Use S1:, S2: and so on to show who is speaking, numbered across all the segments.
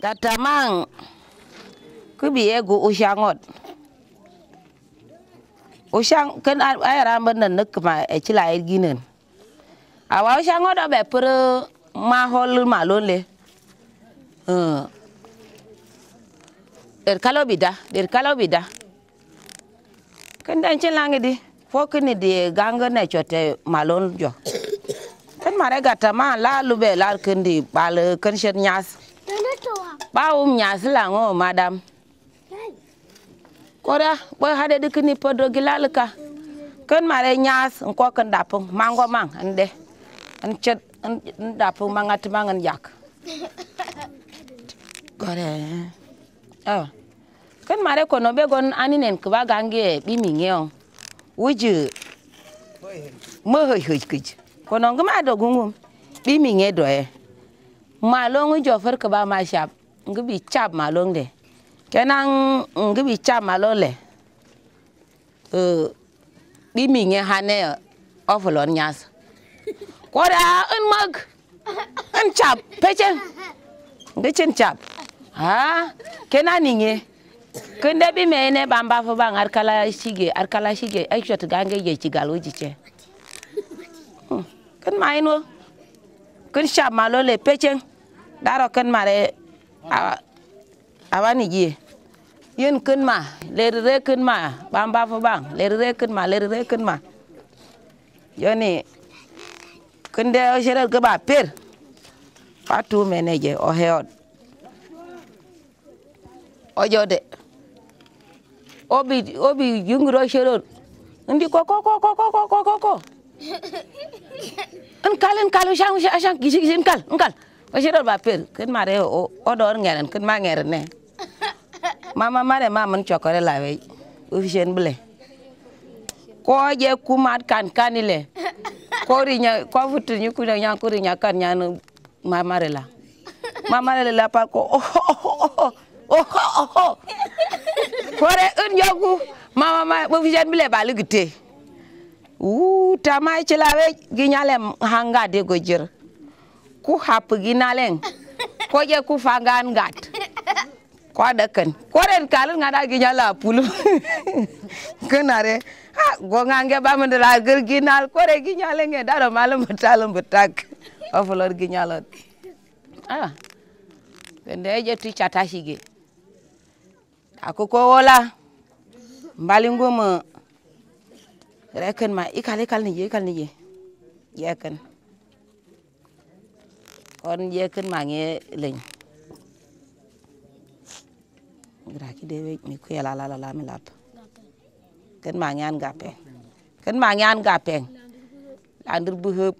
S1: katamang kubi egu ushangot ushang ken ayara mbenan ne kuma e chila e ginen awa ushangot obe pro ma hol ma lonle uh der kalo bida der kalo bida ken dan chen langi e di fokini e di ganga ne chote malon jo ken mare gatama la lube la kendi bal ken shen nyas bao bawum nyasila ngo madam bây koda boy hade dikini podro gilalka kan mare nyas ko kan dapung mango mang anh ande an chet an dapung mangat mangan yak kore ah eh. oh. kan mare ko no begon aninen kwa gange bimingeo wuju mo hoy hoy kuj kono ngma đồ ấy, mà luôn ma longu jofer ka ba ma shap ngi bi chap malong de kenang ngi bi chap malo le bi mi nge hane oflon nyas koda en mag en chap pechen ngi chen chap ha kenani nge kende bi me ne bamba fo bang arkala shige arkala shige ai shot gange ye chigalo jiche kan maino kan chap malo le pechen daro kan mare awaniji yin kin ma lerere kin ma ban ba fa ban lerere kin ma lerere kin ma yoni kin de o shere ke ba per patu menege o heod o jode obi obi yungro shere ndi ko ko ko ko ko ko ko ko an kal an kal shang shang kisi kisi an kal an kal Oshiro bapil kin mare o odor ngeren kin ma ne? Mama mare ma mun chokore la lawe. Ufishen bule. Ko je kumat kan kanile. Ko ri nya ko futu nyu ku nya ko nya kan nya no ma re la. Ma re la pa ko oh oh oh oh oh oh. oh, oh, oh Kore un yogu mama ma ufishen bile balu gite. Uu tamai e chilawe ginyale hanga de gojir ku ko je ku fangan gat kwa dakan koren kalin ngada ginyala pulu kenare ha gongange ba mandala ginal kore ginyalenge daro malum talum betak gi nyalot ah kende je tu chata shige akoko wola mbalingo mo reken ma ikal ikal ni ikal ni yekan kon je kin mange leng graki de we mi ku la la la mi lap kin mange an gape kin mange an gape landir bu hep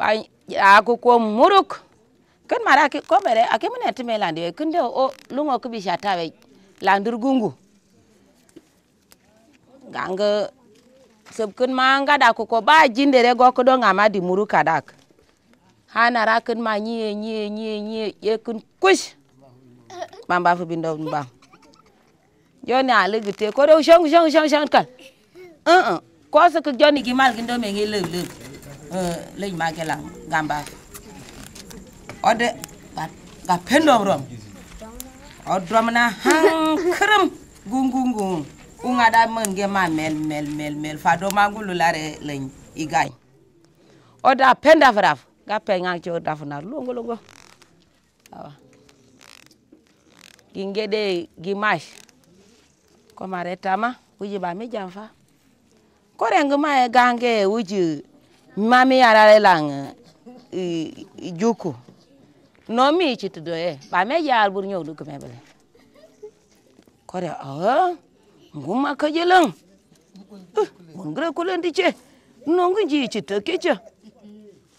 S1: bay ya ko ko muruk kin mara ki ko mere akimne time landi we kin de o lungo ko bi shata we landir gungu ganga sebkin manga da ko ko ba jindere go ko do ngama di muru kadak hana ra kin ma nye nye nye nye ye kin kush ban ba fu bindo ba joni ale gite ko do shong shong shong shong kan uh uh ko so ko joni gi mal gindo me ngi leub leub uh le ma ke la gamba ode ga pendom rom odrom na hang krem gung gung gung unga da man ge ma mel mel mel mel fa do ma gulu lare len igay oda penda fraf ga pengang cho dafna longo longo awa gingede gimai ko mare tama uji ba mi jamfa ko rengo ma gange uji mami arare lang juku ừ, no mi chitudo e ba me yar bur nyodu ko mebele kore awa nguma kajelang ngra kulen diche nongu ji chitake cha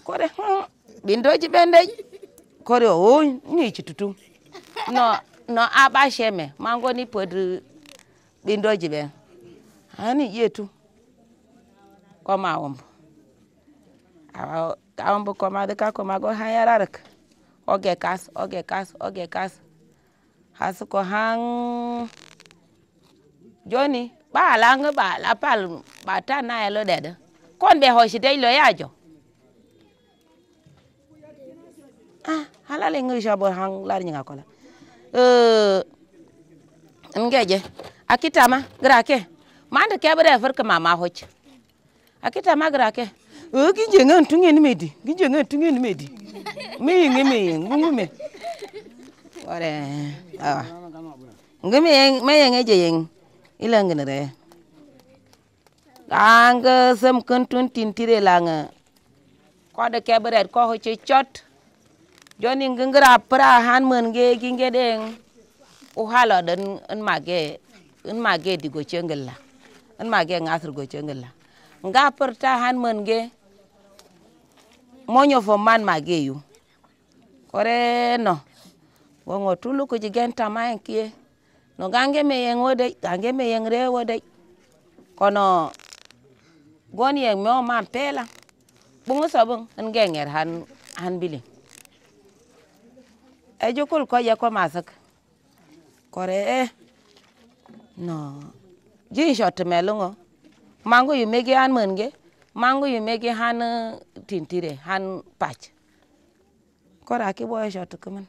S1: kore hmm, bindoji bendej kore o nichi tutu no no aba sheme mango ni pod bindoji ben ani yetu ko maomb awa kaombo ko ma de ka ko mago hayararak oge kas oge kas oge kas has ko hang joni ba langa ba la pal ba ta na elo dede kon be hoshi de lo yajo ah le ngi jabo hang lar nyinga kola eh ngeje akita ma grake manda ke bare farka mama hoch akita ma grake o eh, je ngan tunge ni medi je ngan tunge ni medi mi ngi mi ngungu me ore ah ngi me me ngeje yeng ila ngene re ang sem kentun tintire langa kwada keberet ko hoce chot cho nên joni ngingira pra han men ge ginge đen u lo đơn hala đi in mage in mage di go ngã in mage ngasr go ngã nga ta han men ge monyo fo man mage yu kore no wongo tulu ko jigen tamayen kie no gange me yeng wode gange me yeng re wode kono goni yeng me o man pela bungo sabung en genger han han biling ejukul ko ye ko masik kore e no jin shot melungo mangu yu megi han menge mangu yu megi han eh, tintire han pach kora ki boy e shot kuman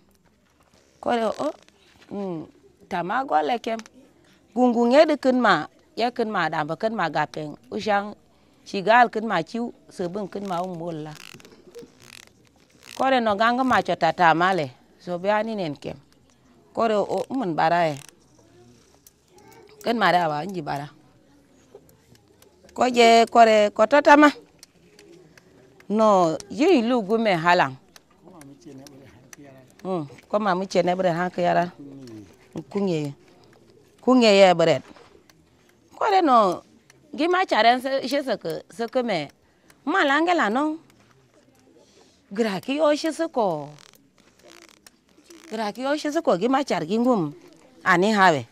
S1: kore o oh, mm tama gole kem gungunge de kun ma ya kun ma damba kun ma gapen ushang chigal kun ma chiu sebun kun ma umulla kore no ganga ma chota tamale zo be ani nen kem kore o mun bara e ken mara ba nji bara koje kore kototama no yi lu gume halang mm ko ma mu chene bre han kiyara kunye kunye ye bre kore no gima charen se she se ke se ke me malangela no gra ki o she se ko Graki oh shi ko gi macar gi ngum ani hawe.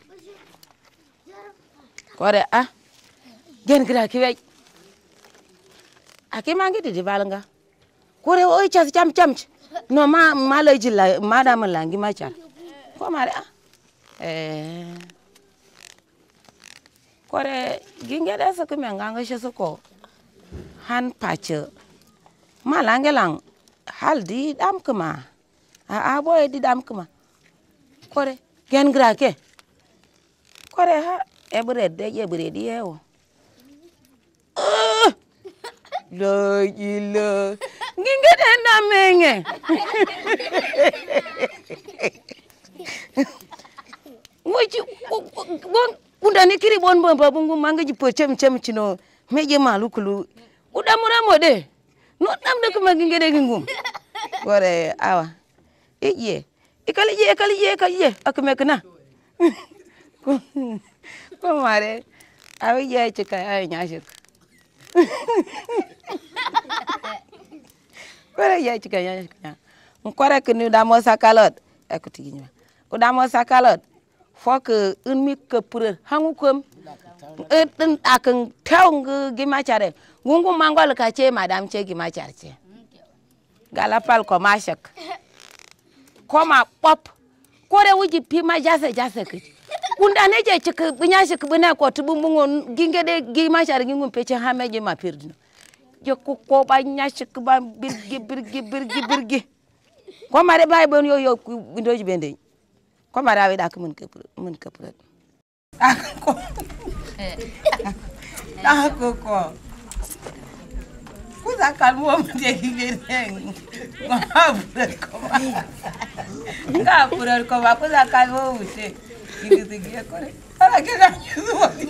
S1: Kore ah. Gen ya. we. Aki mangi di balanga. Kore o chas cham cham. No ma ma le jilla madam langi macar. Ko mare ah. Eh. Kore gini su kuma nganga shi su ko. Han pace. Malangelang hal di dam kuma a a di didam kuma kore gen gra ke kore ha e de ye di ye wo lo ngi nginge de na menge moji bon bunda ni kiri bon bon babungu mangi po chem chem chino je malu kulu udah muramo de no nam de kuma nginge de ngum kore awa Eh, ye ikali eh, ye ikali eh, ye ikali ye akume kana ko mare awi ye chika awi nya chika kore ye chika nya chika nkore kini damo sakalot ekuti ginywa udamo sakalot fok un mi kapure hangu kom un akeng tew ngi gimachare ngungu mangol kache madam che gimachare che galapal komashak koma bop kore wuji pima jase jase kiji kunda neje chike binya chike bina ko tubumungo ginge de gi machar ngingum peche hameje mapirdino je ku ko ba nya chike ba birgi birgi birgi birgi ko mare bay bon yo yo ndoji bende ko mare awe dak mun kepur mun kepur ah ko ah ko ko kuzakalua mujehilireng ngapurelkova ngapurelkova kuzakalua ute Yo arakekanyuzuwati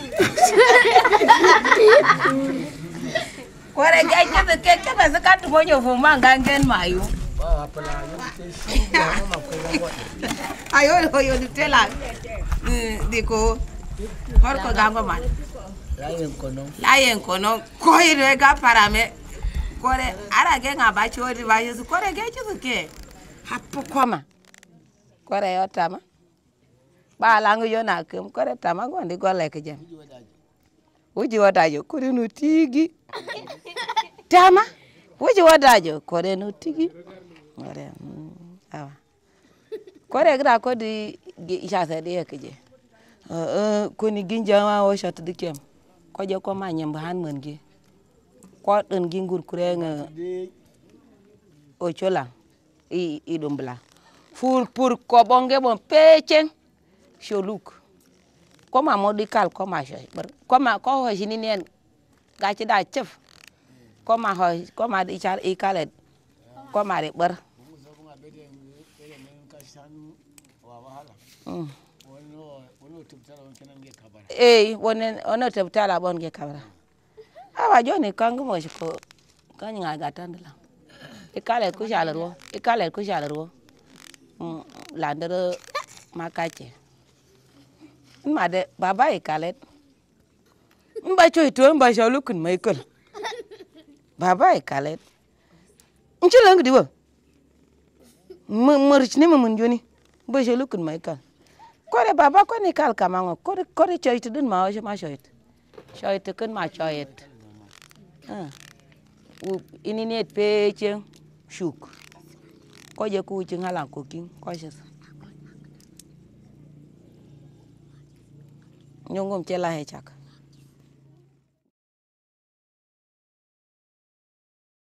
S1: kore kekekekekesikatumonyovumangangen mayu ayoyoyoditela diko porco gango cono layen cono layen rega para mí. zikore arage ng'abachori bayo zikore gechizuke hapukoma kore yotama tama langu yona nakem kore tama gondi golek jem uji wadajo kore tigi tama uji wadajo kore tigi kore mm, awa kore gra kodi shasadiye kije uh, uh, koni ginjawa wo shot dikem je ko manyem han mon kwaɗɗon gingur kurenga ochola i bla fur pur ko bonge bon pechen sholuk kal ko ma shay bar ma ko ho ga ci da chef ma ho ma di char i kalet ma re bar eh mm. wonen ono tabtala bon ge kabara awa ah, joni kangu mo shiko kanyi nga gatandala ikale kushalarwo ikale kushalarwo mm, landero makache Mada baba ikale mba cho ito mba shalu kun michael baba ikale nchulang diwo merich ni mun joni mba shalu kun michael kore baba ni kal kamango kore kore choit dun ma ma choit choit kun ma choit ininet pe cheng shuk ko je ku cheng alang ko king ko je nyongom chela he chaka